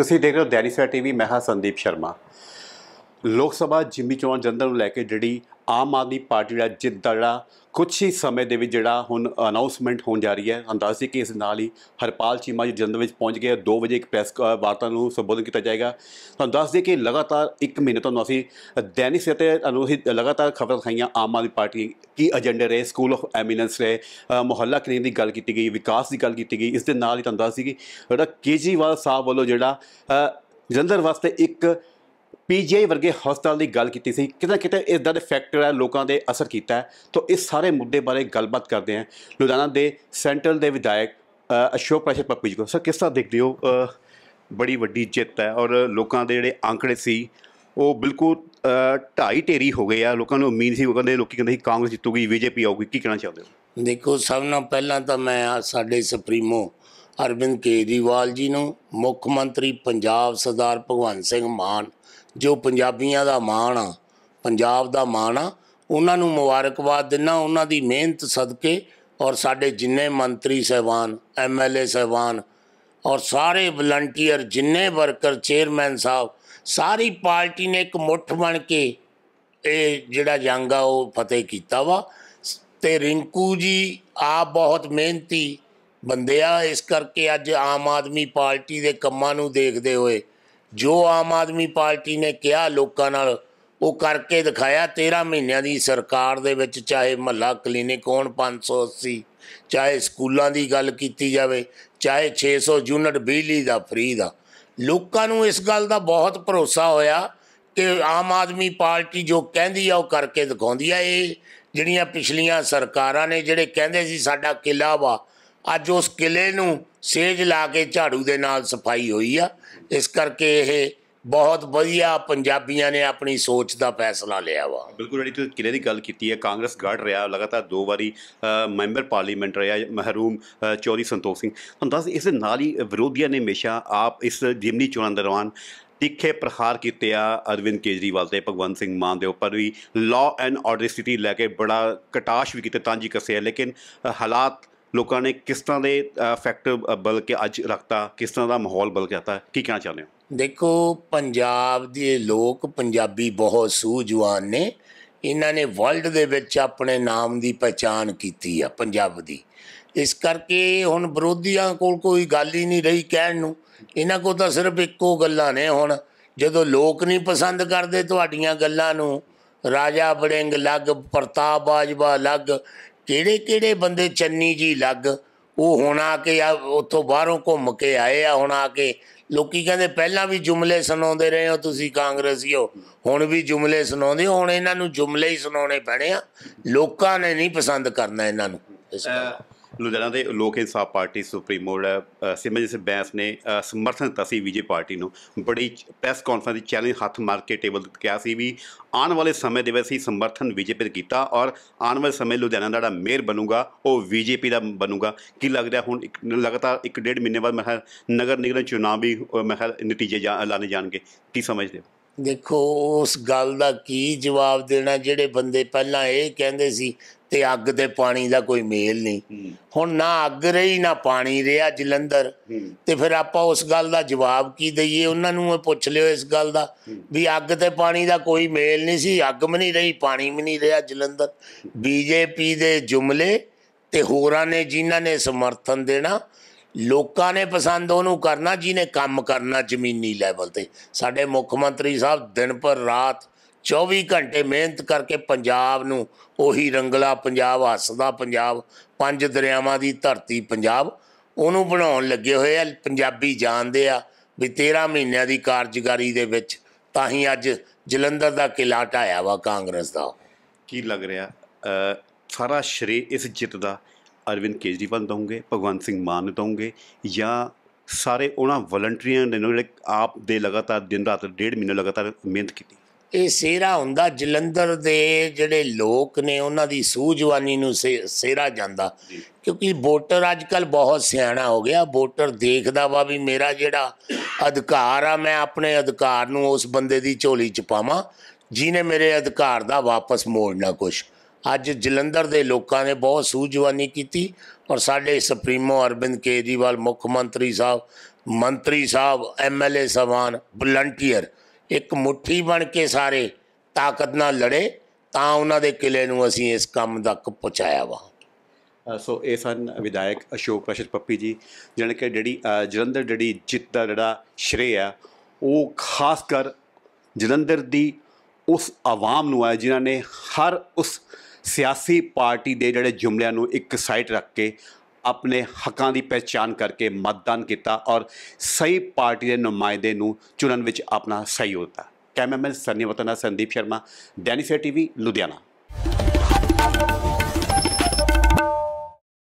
ਤੁਸੀਂ ਦੇਖ ਰਹੇ ਹੋ ਦੈਨਿਸਵਾ ਟੀਵੀ ਮੈਂ ਹਾਂ ਸੰਦੀਪ ਸ਼ਰਮਾ ਲੋਕ ਸਭਾ ਜਿੰਮੀ ਚੋਣ ਜੰਦਰ ਨੂੰ ਲੈ ਕੇ ਜਿਹੜੀ ਆਮ ਆਦਮੀ ਪਾਰਟੀ ਦਾ ਜਿੱਦੜਾ ਕੁਝ ਹੀ ਸਮੇਂ ਦੇ ਵਿੱਚ ਜਿਹੜਾ ਹੁਣ ਅਨਾਉਂਸਮੈਂਟ ਹੋਣ ਜਾ ਰਹੀ ਹੈ ਅੰਦਾਜ਼ੇ ਕਿ ਇਸ ਨਾਲ ਹੀ ਹਰਪਾਲ ਚੀਮਾ ਜੀ ਜਲੰਧਰ ਵਿੱਚ ਪਹੁੰਚ ਗਏ 2 ਵਜੇ ਇੱਕ ਪ੍ਰੈਸ ਵਾਰਤਾ ਨੂੰ ਸੰਬੋਧਨ ਕੀਤਾ ਜਾਏਗਾ ਤੁਹਾਨੂੰ ਦੱਸ ਦੇ ਕਿ ਲਗਾਤਾਰ 1 ਮਹੀਨੇ ਤੋਂ ਅਸੀਂ ਦੈਨਿਕ ਸਤੇ ਅਨੁਸਾਰ ਲਗਾਤਾਰ ਖਬਰਾਂ ਖਾਈਆਂ ਆਮ ਆਦਮੀ ਪਾਰਟੀ ਕੀ ਏਜੰਡੇ ਰਹੇ ਸਕੂਲ ਆਫ ਐਮੀਨੈਂਸ ਰਹੇ ਮੁਹੱਲਾ ਕਲੀਨਿਕ ਦੀ ਗੱਲ ਕੀਤੀ ਗਈ ਵਿਕਾਸ ਦੀ ਗੱਲ ਕੀਤੀ ਗਈ ਇਸ ਦੇ ਨਾਲ ਹੀ ਤੁਹਾਨੂੰ ਦੱਸ ਸੀ ਕਿ ਜਿਹੜਾ ਕੇਜੀਵਾਲ ਸਾਹਿਬ ਵੱਲੋਂ ਜਿਹੜਾ ਜਲੰਧਰ ਵਾਸਤੇ ਇੱਕ ਪੀਜੀਆਈ ਵਰਗੇ ਹਸਪਤਾਲ ਦੀ ਗੱਲ ਕੀਤੀ ਸੀ ਕਿਤੇ ਕਿਤੇ ਇਸ ਦਾ ਫੈਕਟਰ ਹੈ ਲੋਕਾਂ ਦੇ ਅਸਰ ਕੀਤਾ ਹੈ ਤਾਂ ਇਸ ਸਾਰੇ ਮੁੱਦੇ ਬਾਰੇ ਗੱਲਬਾਤ ਕਰਦੇ ਹਾਂ ਲੁਧਿਆਣਾ ਦੇ ਸੈਂਟਰਲ ਦੇ ਵਿਧਾਇਕ ਅਸ਼ੋਕ ਪ੍ਰਸ਼ਾਦ ਪੱਪੂ ਜੀ ਕੋ ਸਰ ਕਿਸ ਤਰ੍ਹਾਂ ਦੇਖਦੇ ਹੋ ਬੜੀ ਵੱਡੀ ਜਿੱਤ ਹੈ ਔਰ ਲੋਕਾਂ ਦੇ ਜਿਹੜੇ ਆંકੜੇ ਸੀ ਉਹ ਬਿਲਕੁਲ ਢਾਈ ਢੇਰੀ ਹੋ ਗਏ ਆ ਲੋਕਾਂ ਨੂੰ ਉਮੀਦ ਸੀ ਉਹ ਕਹਿੰਦੇ ਲੋਕੀ ਕਹਿੰਦੇ ਸੀ ਕਾਂਗਰਸ ਜਿੱਤੂਗੀ ਬੀਜੇਪੀ ਆਊਗੀ ਕੀ ਕਹਿਣਾ ਚਾਹੁੰਦੇ ਹੋ ਦੇਖੋ ਸਭ ਨਾਲੋਂ ਪਹਿਲਾਂ ਤਾਂ ਮੈਂ ਸਾਡੇ ਸੁਪਰੀਮੋ ਅਰਵਿੰਦ ਕੇਜਰੀਵਾਲ ਜੀ ਨੂੰ ਮੁੱਖ ਮੰਤਰੀ ਪੰਜਾਬ ਸਰਦਾਰ ਭਗਵੰਤ ਸਿੰਘ ਮਾਨ ਜੋ ਪੰਜਾਬੀਆਂ ਦਾ ਮਾਣ ਆ ਪੰਜਾਬ ਦਾ ਮਾਣ ਆ ਉਹਨਾਂ ਨੂੰ ਮੁਬਾਰਕਬਾਦ ਦਿੰਨਾ ਉਹਨਾਂ ਦੀ ਮਿਹਨਤ ਸਦਕੇ ਔਰ ਸਾਡੇ ਜਿੰਨੇ ਮੰਤਰੀ ਸਹਿਬਾਨ ਐਮਐਲਏ ਸਹਿਬਾਨ ਔਰ ਸਾਰੇ ਵਲੰਟੀਅਰ ਜਿੰਨੇ ਵਰਕਰ ਚੇਅਰਮੈਨ ਸਾਹਿਬ ਸਾਰੀ ਪਾਰਟੀ ਨੇ ਇੱਕ ਮੁੱਠ ਬਣ ਕੇ ਇਹ ਜਿਹੜਾ ਜੰਗ ਆ ਉਹ ਫਤਿਹ ਕੀਤਾ ਵਾ ਤੇ ਰਿੰਕੂ ਜੀ ਆ ਬਹੁਤ ਮਿਹਨਤੀ ਬੰਦੇ ਆ ਇਸ ਕਰਕੇ ਅੱਜ ਆਮ ਆਦਮੀ ਪਾਰਟੀ ਦੇ ਕੰਮਾਂ ਨੂੰ ਦੇਖਦੇ ਹੋਏ ਜੋ ਆਮ ਆਦਮੀ ਪਾਰਟੀ ਨੇ ਕਿਹਾ ਲੋਕਾਂ ਨਾਲ ਉਹ ਕਰਕੇ ਦਿਖਾਇਆ 13 ਮਹੀਨਿਆਂ ਦੀ ਸਰਕਾਰ ਦੇ ਵਿੱਚ ਚਾਹੇ ਮਹੱਲਾ ਕਲੀਨਿਕ ਹੋਣ 580 ਚਾਹੇ ਸਕੂਲਾਂ ਦੀ ਗੱਲ ਕੀਤੀ ਜਾਵੇ ਚਾਹੇ 600 ਯੂਨਿਟ ਬਿਜਲੀ ਦਾ ਫ੍ਰੀ ਦਾ ਲੋਕਾਂ ਨੂੰ ਇਸ ਗੱਲ ਦਾ ਬਹੁਤ ਭਰੋਸਾ ਹੋਇਆ ਕਿ ਆਮ ਆਦਮੀ ਪਾਰਟੀ ਜੋ ਕਹਿੰਦੀ ਆ ਉਹ ਕਰਕੇ ਦਿਖਾਉਂਦੀ ਆ ਇਹ ਜਿਹੜੀਆਂ ਪਿਛਲੀਆਂ ਸਰਕਾਰਾਂ ਨੇ ਜਿਹੜੇ ਕਹਿੰਦੇ ਸੀ ਸਾਡਾ ਕਿਲਾ ਵਾ ਅੱਜ ਉਸ ਕਿਲੇ ਨੂੰ ਸੇਜ ਲਾ ਕੇ ਝਾੜੂ ਦੇ ਨਾਲ ਸਫਾਈ ਹੋਈ ਆ ਇਸ ਕਰਕੇ ਇਹ ਬਹੁਤ ਵਧੀਆ ਪੰਜਾਬੀਆਂ ਨੇ ਆਪਣੀ ਸੋਚ ਦਾ ਫੈਸਲਾ ਲਿਆ ਵਾ ਬਿਲਕੁਲ ਜਿਹੜੀ ਤੁਸੀਂ ਕਿਲੇ ਦੀ ਗੱਲ ਕੀਤੀ ਹੈ ਕਾਂਗਰਸ ਗੜ ਰਿਹਾ ਲਗਾਤਾਰ ਦੋ ਵਾਰੀ ਮੈਂਬਰ ਪਾਰਲੀਮੈਂਟ ਰਿਹਾ ਮਹਿਰੂਮ ਚੌਧਰੀ ਸੰਤੋਖ ਸਿੰਘ ਹੁਣ ਦੱਸ ਇਸ ਦੇ ਨਾਲ ਹੀ ਵਿਰੋਧੀਆਂ ਨੇ ਹਮੇਸ਼ਾ ਆਪ ਇਸ ਜਿਮਨੀ ਚੋਣਾਂ ਦੌਰਾਨ ਤਿੱਖੇ ਪ੍ਰਹਾਰ ਕੀਤੇ ਆ ਅਰਵਿੰਦ ਕੇਜਰੀਵਾਲ ਤੇ ਭਗਵੰਤ ਸਿੰਘ ਮਾਨ ਦੇ ਉੱਪਰ ਵੀ ਲਾਅ ਐਂਡ ਆਰਡਰ ਸਿਟੀ ਲੈ ਕੇ ਬੜਾ ਕਟਾਸ਼ ਵੀ ਕੀਤੇ ਜੀ ਕਸੇ ਲੇਕਿਨ ਹਾਲਾਤ ਲੋਕਾਂ ਨੇ ਕਿਸ ਤਰ੍ਹਾਂ ਦੇ ਇਫੈਕਟ ਬਲਕਿ ਕੇ ਅੱਜ ਰੱਖਤਾ ਕਿਸ ਤਰ੍ਹਾਂ ਦਾ ਮਾਹੌਲ ਬਲ ਗਿਆ ਆਤਾ ਕੀ ਕਹਿਣਾ ਚਾਹੁੰਦੇ ਹੋ ਦੇਖੋ ਪੰਜਾਬ ਦੇ ਲੋਕ ਪੰਜਾਬੀ ਬਹੁਤ ਸੂਝਵਾਨ ਨੇ ਇਹਨਾਂ ਨੇ ਵਰਲਡ ਦੇ ਵਿੱਚ ਆਪਣੇ ਨਾਮ ਦੀ ਪਛਾਣ ਕੀਤੀ ਆ ਪੰਜਾਬ ਦੀ ਇਸ ਕਰਕੇ ਹੁਣ ਵਿਰੋਧੀਆਂ ਕੋਲ ਕੋਈ ਗੱਲ ਹੀ ਨਹੀਂ ਰਹੀ ਕਹਿਣ ਨੂੰ ਇਹਨਾਂ ਕੋਲ ਤਾਂ ਸਿਰਫ ਇੱਕੋ ਗੱਲਾਂ ਨੇ ਹੁਣ ਜਦੋਂ ਲੋਕ ਨਹੀਂ ਪਸੰਦ ਕਰਦੇ ਤੁਹਾਡੀਆਂ ਗੱਲਾਂ ਨੂੰ ਰਾਜਾ ਬੜਿੰਗ ਲੱਗ ਪ੍ਰਤਾਪ ਬਾਜਵਾ ਲੱਗ ਕਿਹੜੇ ਕਿਹੜੇ ਬੰਦੇ ਚੰਨੀ ਜੀ ਲੱਗ ਉਹ ਹੁਣ ਆ ਕੇ ਆ ਉੱਥੋਂ ਬਾਹਰੋਂ ਘੁੰਮ ਕੇ ਆਏ ਆ ਹੁਣ ਆ ਕੇ ਲੋਕੀ ਕਹਿੰਦੇ ਪਹਿਲਾਂ ਵੀ ਜੁਮਲੇ ਸੁਣਾਉਂਦੇ ਰਹੇ ਹੋ ਤੁਸੀਂ ਕਾਂਗਰਸੀ ਹੋ ਹੁਣ ਵੀ ਜੁਮਲੇ ਸੁਣਾਉਂਦੇ ਹੋ ਹੁਣ ਇਹਨਾਂ ਨੂੰ ਜੁਮਲੇ ਹੀ ਸੁਣਾਉਣੇ ਪੈਣੇ ਆ ਲੋਕਾਂ ਨੇ ਨਹੀਂ ਪਸੰਦ ਕਰਨਾ ਇਹਨਾਂ ਨੂੰ ਇਸ ਲੁਧਿਆਣਾ ਦੇ ਲੋਕ ਇਨਸਾਫ ਪਾਰਟੀ ਸੁਪਰੀਮੋ ਸਿਮਰਜੀਤ ਸਿੰਘ ਬੈਂਸ ਨੇ ਸਮਰਥਨ ਦਿੱਤਾ ਸੀ ਵਿਜੇ ਪਾਰਟੀ ਨੂੰ ਬੜੀ ਪ੍ਰੈਸ ਕਾਨਫਰੰਸ ਦੀ ਚੈਲੰਜ ਹੱਥ ਮਾਰ ਕੇ ਟੇਬਲ ਤੇ ਕਿਹਾ ਸੀ ਵੀ ਆਉਣ ਵਾਲੇ ਸਮੇਂ ਦੇ ਵਿੱਚ ਅਸੀਂ ਸਮਰਥਨ ਬੀਜੇਪੀ ਦਾ ਕੀਤਾ ਔਰ ਆਉਣ ਵਾਲੇ ਸਮੇਂ ਲੁਧਿਆਣਾ ਦਾ ਜਿਹੜਾ ਮੇਅਰ ਬਣੂਗਾ ਉਹ ਬੀਜੇਪੀ ਦਾ ਬਣੂਗਾ ਕੀ ਲੱਗਦਾ ਹੁਣ ਇੱਕ ਲਗਾਤਾਰ 1.5 ਮਹੀਨੇ ਬਾਅਦ ਮੈਂ ਨਗਰ ਨਿਗਮ ਚੋਣਾਂ ਵੀ ਮੈਂ ਨਤੀਜੇ ਐਲਾਨੇ ਜਾਣਗੇ ਕੀ ਸਮਝਦੇ ਹੋ ਦੇਖੋ ਉਸ ਗੱਲ ਦਾ ਕੀ ਜਵਾਬ ਦੇਣਾ ਜਿਹੜੇ ਬੰਦੇ ਪਹਿਲਾਂ ਇਹ ਕਹਿੰਦੇ ਸੀ ਤੇ ਅੱਗ ਤੇ ਪਾਣੀ ਦਾ ਕੋਈ ਮੇਲ ਨਹੀਂ ਹੁਣ ਨਾ ਅੱਗ ਰਹੀ ਨਾ ਪਾਣੀ ਰਿਹਾ ਜਲੰਧਰ ਤੇ ਫਿਰ ਆਪਾਂ ਉਸ ਗੱਲ ਦਾ ਜਵਾਬ ਕੀ ਦਈਏ ਉਹਨਾਂ ਨੂੰ ਪੁੱਛ ਲਿਓ ਇਸ ਗੱਲ ਦਾ ਵੀ ਅੱਗ ਤੇ ਪਾਣੀ ਦਾ ਕੋਈ ਮੇਲ ਨਹੀਂ ਸੀ ਅੱਗ ਵੀ ਨਹੀਂ ਰਹੀ ਪਾਣੀ ਵੀ ਨਹੀਂ ਰਿਹਾ ਜਲੰਧਰ ਬੀਜੇਪੀ ਦੇ ਜੁਮਲੇ ਤੇ ਹੋਰਾਂ ਨੇ ਜਿਨ੍ਹਾਂ ਨੇ ਸਮਰਥਨ ਦੇਣਾ ਲੋਕਾਂ ਨੇ ਪਸੰਦ ਉਹਨੂੰ ਕਰਨਾ ਜਿਹਨੇ ਕੰਮ ਕਰਨਾ ਜ਼ਮੀਨੀ ਲੈਵਲ ਤੇ ਸਾਡੇ ਮੁੱਖ ਮੰਤਰੀ ਸਾਹਿਬ ਦਿਨ ਪਰ ਰਾਤ 24 ਘੰਟੇ ਮਿਹਨਤ ਕਰਕੇ ਪੰਜਾਬ ਨੂੰ ਉਹੀ ਰੰਗਲਾ ਪੰਜਾਬ ਹੱਸਦਾ ਪੰਜਾਬ ਪੰਜ ਦਰਿਆਵਾਂ ਦੀ ਧਰਤੀ ਪੰਜਾਬ ਉਹਨੂੰ ਬਣਾਉਣ ਲੱਗੇ ਹੋਏ ਆ ਪੰਜਾਬੀ ਜਾਣਦੇ ਆ ਵੀ 13 ਮਹੀਨਿਆਂ ਦੀ ਕਾਰਜਕਾਰੀ ਦੇ ਵਿੱਚ ਤਾਂ ਹੀ ਅੱਜ ਜਲੰਧਰ ਦਾ ਕਿਲਾ ਢਾਇਆ ਵਾ ਕਾਂਗਰਸ ਦਾ ਕੀ ਲੱਗ ਰਿਹਾ ਸਾਰਾ ਸ਼੍ਰੇ ਇਸ ਜਿੱਤ ਦਾ ਅਰਵਿੰਦ ਕੇਜਰੀਵਾਲ ਦਵਾਂਗੇ ਭਗਵੰਤ ਸਿੰਘ ਮਾਨ ਦੋਂਗੇ ਜਾਂ ਸਾਰੇ ਉਹਨਾਂ ਵਲੰਟੀਅਰਾਂ ਨੇ ਜਿਹੜੇ ਆਪ ਦੇ ਲਗਾਤਾਰ ਦਿਨ ਰਾਤ ਡੇਢ ਮਹੀਨੇ ਲਗਾਤਾਰ ਮਿਹਨਤ ਕੀਤੀ ਇਹ ਸੇਰਾ ਹੁੰਦਾ ਜਲੰਧਰ ਦੇ ਜਿਹੜੇ ਲੋਕ ਨੇ ਉਹਨਾਂ ਦੀ ਸੂਝਵਾਨੀ ਨੂੰ ਸੇਰਾ ਜਾਂਦਾ ਕਿਉਂਕਿ ਵੋਟਰ ਅੱਜ ਕੱਲ ਬਹੁਤ ਸਿਆਣਾ ਹੋ ਗਿਆ ਵੋਟਰ ਦੇਖਦਾ ਵਾ ਵੀ ਮੇਰਾ ਜਿਹੜਾ ਅਧਿਕਾਰ ਆ ਮੈਂ ਆਪਣੇ ਅਧਿਕਾਰ ਨੂੰ ਉਸ ਬੰਦੇ ਦੀ ਝੋਲੀ ਚ ਪਾਵਾਂ ਜਿਨੇ ਮੇਰੇ ਅਧਿਕਾਰ ਦਾ ਵਾਪਸ ਮੋੜਨਾ ਕੁਛ ਅੱਜ ਜਲੰਧਰ ਦੇ ਲੋਕਾਂ ਨੇ ਬਹੁਤ ਸੂਝਵਾਨੀ ਕੀਤੀ ਔਰ ਸਾਡੇ ਸੁਪਰੀਮੋ ਅਰਵਿੰਦ ਕੇਜੀਵਾਲ ਮੁੱਖ ਮੰਤਰੀ ਸਾਹਿਬ ਮੰਤਰੀ ਸਾਹਿਬ ਐਮਐਲਏ ਸਵਾਨ ਵਲੰਟੀਅਰ ਇੱਕ ਮੁਠੀ ਬਣ ਕੇ ਸਾਰੇ ਤਾਕਤ ਨਾਲ ਲੜੇ ਤਾਂ ਉਹਨਾਂ ਦੇ ਕਿਲੇ ਨੂੰ ਅਸੀਂ ਇਸ ਕੰਮ ਤੱਕ ਪਹੁੰਚਾਇਆ ਵਾ ਸੋ ਇਹ ਸਨ ਵਿਧਾਇਕ ਅਸ਼ੋਕ ਪ੍ਰਸ਼ਤ ਪੱਪੀ ਜੀ ਜਿਹਨਾਂ ਕਿ ਜਿਹੜੀ ਜਲੰਧਰ ਜਿਹੜੀ ਜਿੱਤ ਦਾ ਜਿਹੜਾ ਸ਼੍ਰੇਅ ਆ ਉਹ ਖਾਸ ਕਰ ਜਲੰਧਰ ਦੀ ਉਸ ਆਵਾਮ ਨੂੰ ਆਇਆ ਜਿਨ੍ਹਾਂ ਨੇ ਹਰ ਉਸ ਸਿਆਸੀ ਪਾਰਟੀ ਦੇ ਜਿਹੜੇ ਜੁਮਲਿਆਂ ਨੂੰ ਇੱਕ ਸਾਈਡ ਰੱਖ ਕੇ ਆਪਣੇ ਹੱਕਾਂ ਦੀ ਪਛਾਣ ਕਰਕੇ ਮਤਦਾਨ ਕੀਤਾ ਔਰ ਸਹੀ ਪਾਰਟੀ ਦੇ ਨੁਮਾਇंदे ਨੂੰ ਚੁਣਨ ਵਿੱਚ ਆਪਣਾ ਸਹਿਯੋਗ ਦਿੱਤਾ ਕੈਮਰਾਮੈਨ ਸਰਨੀਵਤਨਾ ਸੰਦੀਪ ਸ਼ਰਮਾ ਡੈਨੀਫੇ ਟੀਵੀ ਲੁਧਿਆਣਾ